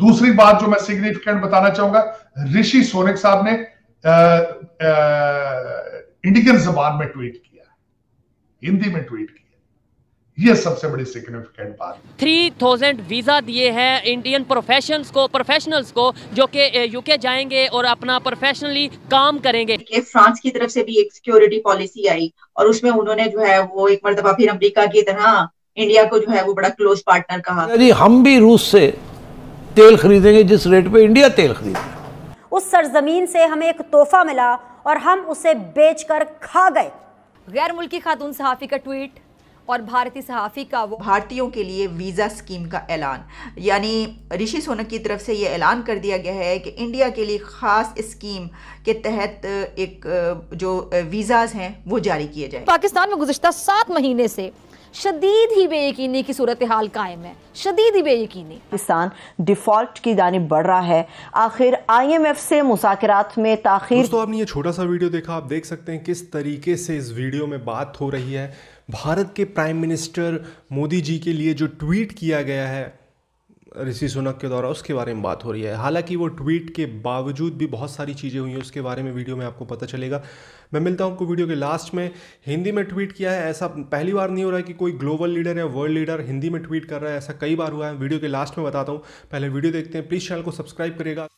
दूसरी बात जो मैं सिग्निफिकेंट बताना चाहूंगा ऋषि सोनिक साहब ने इंडियन जबान में ट्वीट किया हिंदी में ट्वीट किया ये सबसे बड़ी सिग्निफिकेंट बात थ्री थाउजेंड वीज़ा दिए हैं इंडियन प्रोफेशन को प्रोफेशनल्स को जो कि यूके जाएंगे और अपना प्रोफेशनली काम करेंगे फ्रांस की तरफ से भी एक सिक्योरिटी पॉलिसी आई और उसमें उन्होंने जो है वो एक मरतबा फिर अमरीका की तरह इंडिया को जो है वो बड़ा क्लोज पार्टनर कहा हम भी रूस से तेल खरीदेंगे जिस रेट पे इंडिया तेल खरीद उस सरजमीन से हमें एक तोहफा मिला और हम उसे बेचकर खा गए गैर मुल्की खातून सहाफ़ी का ट्वीट और भारतीय सहाफ़ी का वो भारतीयों के लिए वीज़ा स्कीम का ऐलान यानी ऋषि सोनक की तरफ से ये ऐलान कर दिया गया है कि इंडिया के लिए ख़ास स्कीम के तहत एक जो वीज़ाज़ हैं वो जारी किए जाए पाकिस्तान में गुजशत सात महीने से शदीद ही बेयकीनी की सूरत हाल कायम है शदीद ही बेयकीनी पाकिस्तान डिफॉल्ट की जानब बढ़ रहा है आखिर आई एम एफ से मुसाकरात में ताखिर तो आपने ये छोटा सा वीडियो देखा आप देख सकते हैं किस तरीके से इस वीडियो में बात हो रही है भारत के प्राइम मिनिस्टर मोदी जी के लिए जो ट्वीट किया गया है ऋषि सुनक के द्वारा उसके बारे में बात हो रही है हालांकि वो ट्वीट के बावजूद भी बहुत सारी चीज़ें हुई हैं उसके बारे में वीडियो में आपको पता चलेगा मैं मिलता हूँ आपको वीडियो के लास्ट में हिंदी में ट्वीट किया है ऐसा पहली बार नहीं हो रहा है कि कोई ग्लोबल लीडर या वर्ल्ड लीडर हिंदी में ट्वीट कर रहा है ऐसा कई बार हुआ है वीडियो के लास्ट में बताता हूँ पहले वीडियो देखते हैं प्लीज़ चैनल को सब्सक्राइब करेगा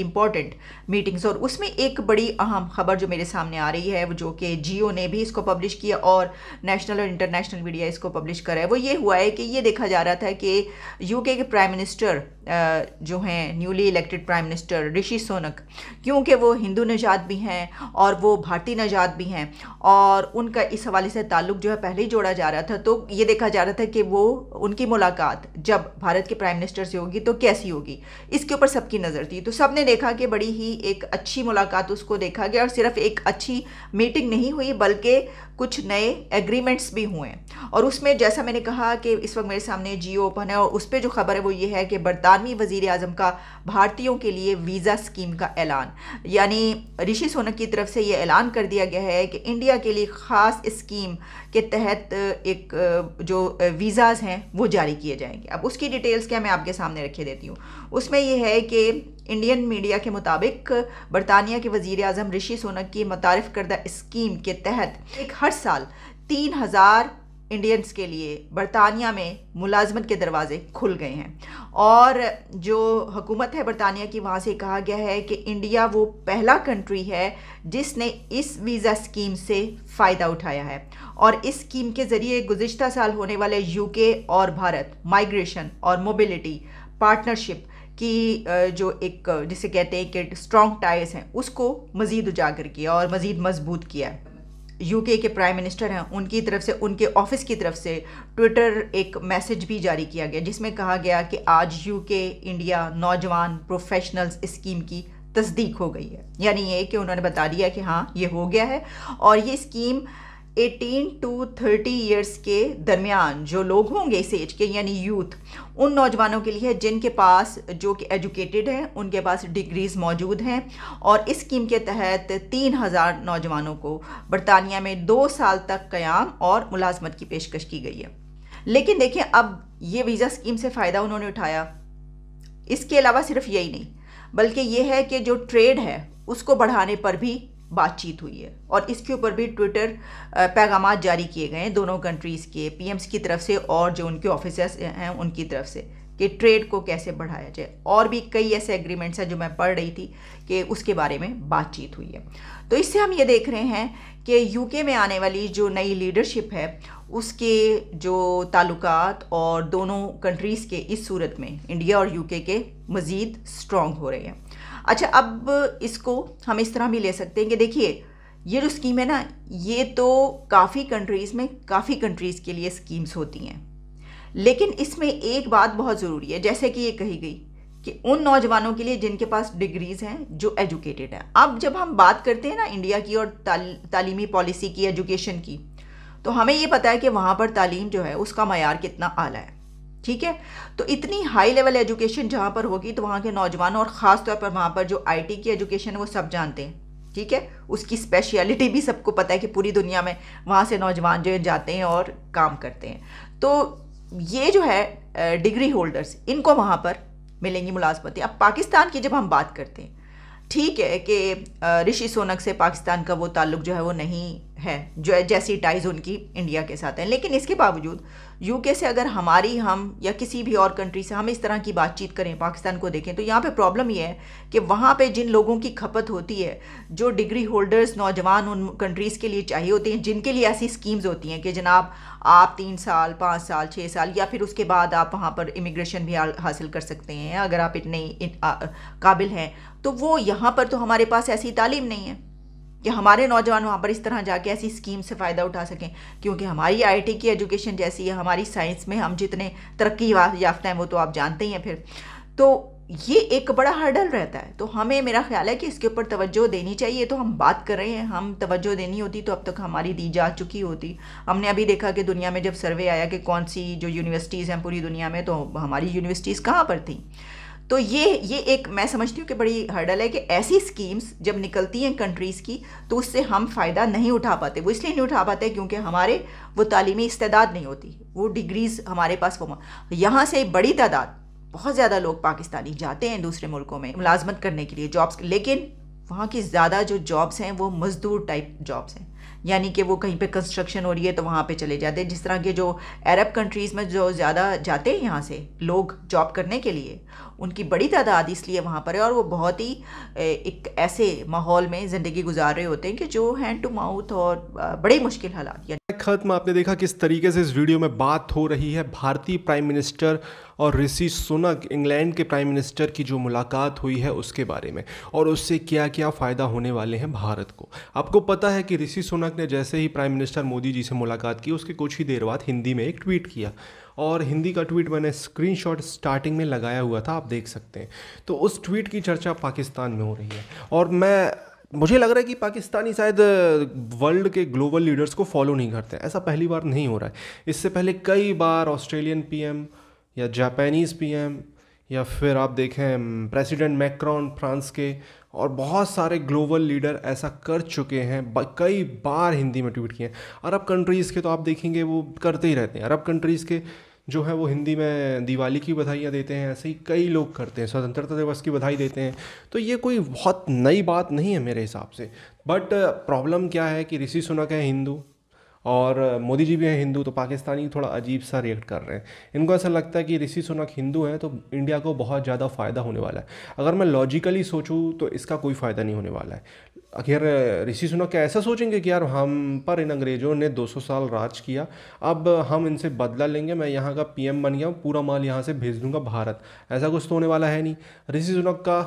इम्पॉर्टेंट मीटिंग्स और उसमें एक बड़ी अहम खबर जो मेरे सामने आ रही है वो जो कि जियो ने भी इसको पब्लिश किया और नेशनल और इंटरनेशनल मीडिया इसको पब्लिश करा है वो ये हुआ है कि ये देखा जा रहा था कि यूके के प्राइम मिनिस्टर जो हैं newly elected prime minister Rishi Sunak क्योंकि वो हिंदू नजात भी हैं और वो भारतीय नजात भी हैं और उनका इस हवाले से ताल्लुक़ जो है पहले ही जोड़ा जा रहा था तो ये देखा जा रहा था कि वो उनकी मुलाकात जब भारत के प्राइम मिनिस्टर से होगी तो कैसी होगी इसके ऊपर सबकी नज़र थी तो सब ने देखा कि बड़ी ही एक अच्छी मुलाकात उसको देखा गया और सिर्फ एक अच्छी मीटिंग नहीं हुई बल्कि कुछ नए एग्रीमेंट्स भी हुए और उसमें जैसा मैंने कहा कि इस वक्त मेरे सामने जियो ओपन है और उस पर जो खबर है वो ये है कि बरतान बरतानवी वजीर अजम का भारतीयों के लिए वीज़ा स्कीम का ऐलान यानी ऋषि सोनक की तरफ से ये ऐलान कर दिया गया है कि इंडिया के लिए ख़ास स्कीम के तहत एक जो वीज़ाज़ हैं वो जारी किए जाएंगे अब उसकी डिटेल्स क्या मैं आपके सामने रखे देती हूँ उसमें यह है कि इंडियन मीडिया के मुताबिक बरतानिया के वजीर अजम ऋषि सोनक की मुतारफ़ करदा स्कीम के तहत एक हर साल तीन हज़ार इंडियंस के लिए बरतानिया में मुलाजमत के दरवाज़े खुल गए हैं और जो हुकूमत है बरतानिया की वहाँ से कहा गया है कि इंडिया वो पहला कंट्री है जिसने इस वीज़ा स्कीम से फ़ायदा उठाया है और इस स्कीम के ज़रिए गुज्त साल होने वाले यूके और भारत माइग्रेशन और मोबिलिटी पार्टनरशिप की जो एक जिसे कहते हैं कि स्ट्रॉन्ग टाइज हैं उसको मज़ीद उजागर किया और मज़ीद मजबूत किया यूके के प्राइम मिनिस्टर हैं उनकी तरफ से उनके ऑफिस की तरफ से ट्विटर एक मैसेज भी जारी किया गया जिसमें कहा गया कि आज यूके इंडिया नौजवान प्रोफेशनल्स स्कीम की तस्दीक हो गई है यानी ये कि उन्होंने बता दिया कि हाँ ये हो गया है और ये स्कीम 18 टू 30 इयर्स के दरमियान जो लोग होंगे इस एज के यानी यूथ उन नौजवानों के लिए जिनके पास जो कि एजुकेटेड हैं उनके पास डिग्रीज मौजूद हैं और इस स्कीम के तहत 3000 नौजवानों को बरतानिया में दो साल तक क्याम और मुलाजमत की पेशकश की गई है लेकिन देखें अब ये वीज़ा स्कीम से फ़ायदा उन्होंने उठाया इसके अलावा सिर्फ यही नहीं बल्कि ये है कि जो ट्रेड है उसको बढ़ाने पर भी बातचीत हुई है और इसके ऊपर भी ट्विटर पैगाम जारी किए गए हैं दोनों कंट्रीज़ के पी की तरफ से और जो उनके ऑफिसर्स हैं उनकी तरफ से कि ट्रेड को कैसे बढ़ाया जाए और भी कई ऐसे एग्रीमेंट्स हैं जो मैं पढ़ रही थी कि उसके बारे में बातचीत हुई है तो इससे हम ये देख रहे हैं कि यूके में आने वाली जो नई लीडरशिप है उसके जो ताल्लुकात और दोनों कंट्रीज़ के इस सूरत में इंडिया और यूके के मज़ीद स्ट्रॉन्ग हो रहे हैं अच्छा अब इसको हम इस तरह भी ले सकते हैं कि देखिए ये जो स्कीम है ना ये तो काफ़ी कंट्रीज़ में काफ़ी कंट्रीज़ के लिए स्कीम्स होती हैं लेकिन इसमें एक बात बहुत ज़रूरी है जैसे कि ये कही गई कि उन नौजवानों के लिए जिनके पास डिग्रीज़ हैं जो एजुकेटेड हैं अब जब हम बात करते हैं ना इंडिया की और ताली, तालीमी पॉलिसी की एजुकेशन की तो हमें ये पता है कि वहाँ पर तालीम जो है उसका मैार कितना आला है ठीक है तो इतनी हाई लेवल एजुकेशन जहाँ पर होगी तो वहाँ के नौजवानों और ख़ास तौर पर वहाँ पर जो आईटी की एजुकेशन है वो सब जानते हैं ठीक है उसकी स्पेशलिटी भी सबको पता है कि पूरी दुनिया में वहाँ से नौजवान जो जाते हैं और काम करते हैं तो ये जो है डिग्री होल्डर्स इनको वहाँ पर मिलेंगी मुलाजमतें अब पाकिस्तान की जब हम बात करते हैं ठीक है कि ऋषि सोनक से पाकिस्तान का वो ताल्लुक जो है वो नहीं है जो जैसी टाइज उनकी इंडिया के साथ है लेकिन इसके बावजूद यूके से अगर हमारी हम या किसी भी और कंट्री से हम इस तरह की बातचीत करें पाकिस्तान को देखें तो यहाँ पे प्रॉब्लम ये है कि वहाँ पे जिन लोगों की खपत होती है जो डिग्री होल्डर्स नौजवान उन कंट्रीज़ के लिए चाहिए होती हैं जिनके लिए ऐसी स्कीम्स होती हैं कि जनाब आप तीन साल पाँच साल छः साल या फिर उसके बाद आप वहाँ पर इमिग्रेशन भी हासिल कर सकते हैं अगर आप इतने काबिल हैं तो वो यहाँ पर तो हमारे पास ऐसी तालीम नहीं है कि हमारे नौजवान वहाँ पर इस तरह जाके ऐसी स्कीम से फ़ायदा उठा सकें क्योंकि हमारी आई की एजुकेशन जैसी है हमारी साइंस में हम जितने तरक्की याफ्ता हैं वो तो आप जानते ही हैं फिर तो ये एक बड़ा हर्डल रहता है तो हमें मेरा ख्याल है कि इसके ऊपर तवज्जो देनी चाहिए तो हम बात कर रहे हैं हम तवज्जो देनी होती तो अब तक हमारी दी जा चुकी होती हमने अभी देखा कि दुनिया में जब सर्वे आया कि कौन सी जो यूनिवर्सिटीज़ हैं पूरी दुनिया में तो हमारी यूनिवर्सिटीज़ कहाँ पर थी तो ये ये एक मैं समझती हूँ कि बड़ी हर्डल है कि ऐसी स्कीम्स जब निकलती हैं कंट्रीज़ की तो उससे हम फ़ायदा नहीं उठा पाते वो इसलिए नहीं उठा पाते क्योंकि हमारे वो तालीमी इस्तेदाद नहीं होती वो डिग्रीज़ हमारे पास वो यहाँ से बड़ी तादाद बहुत ज़्यादा लोग पाकिस्तानी जाते हैं दूसरे मुल्कों में मुलाजमत करने के लिए जॉब्स लेकिन वहाँ की ज़्यादा जो जॉब्स हैं वो मज़दूर टाइप जॉब्स हैं यानी कि वो कहीं पे कंस्ट्रक्शन हो रही है तो वहाँ पे चले जाते हैं जिस तरह के जो अरब कंट्रीज़ में जो ज़्यादा जाते हैं यहाँ से लोग जॉब करने के लिए उनकी बड़ी तादाद इसलिए वहाँ पर है और वो बहुत ही एक ऐसे माहौल में ज़िंदगी गुजार रहे होते हैं कि जो हैंड टू माउथ और बड़े मुश्किल हालात यानी खत्म आपने देखा किस तरीके से इस वीडियो में बात हो रही है भारतीय प्राइम मिनिस्टर और ऋषि सुनक इंग्लैंड के प्राइम मिनिस्टर की जो मुलाकात हुई है उसके बारे में और उससे क्या क्या फ़ायदा होने वाले हैं भारत को आपको पता है कि ऋषि सुनक ने जैसे ही प्राइम मिनिस्टर मोदी जी से मुलाकात की उसके कुछ ही देर बाद हिंदी में एक ट्वीट किया और हिंदी का ट्वीट मैंने स्क्रीनशॉट स्टार्टिंग में लगाया हुआ था आप देख सकते हैं तो उस ट्वीट की चर्चा पाकिस्तान में हो रही है और मैं मुझे लग रहा है कि पाकिस्तानी शायद वर्ल्ड के ग्लोबल लीडर्स को फॉलो नहीं करते ऐसा पहली बार नहीं हो रहा है इससे पहले कई बार ऑस्ट्रेलियन पीएम या जापानीज़ पीएम या फिर आप देखें प्रेसिडेंट मैक्रॉन फ्रांस के और बहुत सारे ग्लोबल लीडर ऐसा कर चुके हैं कई बार हिंदी में ट्वीट किए हैं अरब कंट्रीज़ के तो आप देखेंगे वो करते ही रहते हैं अरब कंट्रीज़ के जो है वो हिंदी में दिवाली की बधाइयाँ देते हैं ऐसे ही कई लोग करते हैं स्वतंत्रता दिवस की बधाई देते हैं तो ये कोई बहुत नई बात नहीं है मेरे हिसाब से बट प्रॉब्लम क्या है कि ऋषि सुनक है हिंदू और मोदी जी भी हैं हिंदू तो पाकिस्तानी थोड़ा अजीब सा रिएक्ट कर रहे हैं इनको ऐसा लगता है कि ऋषि सुनक हिंदू हैं तो इंडिया को बहुत ज़्यादा फ़ायदा होने वाला है अगर मैं लॉजिकली सोचूँ तो इसका कोई फ़ायदा नहीं होने वाला है आखिर ऋषि सुनक क्या ऐसा सोचेंगे कि यार हम पर इन अंग्रेज़ों ने 200 साल राज किया अब हम इनसे बदला लेंगे मैं यहाँ का पी बन गया पूरा माल यहाँ से भेज दूँगा भारत ऐसा कुछ तो होने वाला है नहीं ऋषि सुनक का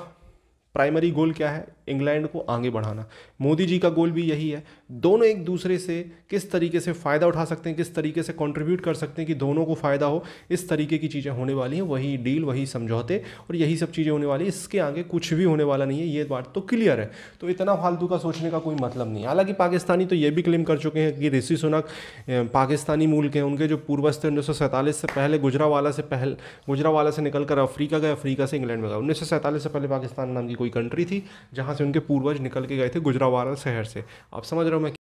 प्राइमरी गोल क्या है इंग्लैंड को आगे बढ़ाना मोदी जी का गोल भी यही है दोनों एक दूसरे से किस तरीके से फ़ायदा उठा सकते हैं किस तरीके से कंट्रीब्यूट कर सकते हैं कि दोनों को फ़ायदा हो इस तरीके की चीज़ें होने वाली हैं वही डील वही समझौते और यही सब चीज़ें होने वाली इसके आगे कुछ भी होने वाला नहीं है ये बात तो क्लियर है तो इतना फालतू का सोचने का कोई मतलब नहीं हालांकि पाकिस्तानी तो ये भी क्लेम कर चुके हैं कि ऋषि सुनक पाकिस्तानी मूल के उनके जो पूर्वज थे उन्नीस से पहले गुजरावाला से पहले गुजरावाला से निकल कर अफ्रीका गए अफ्रीका से इंग्लैंड में गए उन्नीस से पहले पाकिस्तान नाम की कोई कंट्री थी जहाँ से उनके पूर्वज निकल के गए थे गुजरावाला शहर से आप समझ रहे हो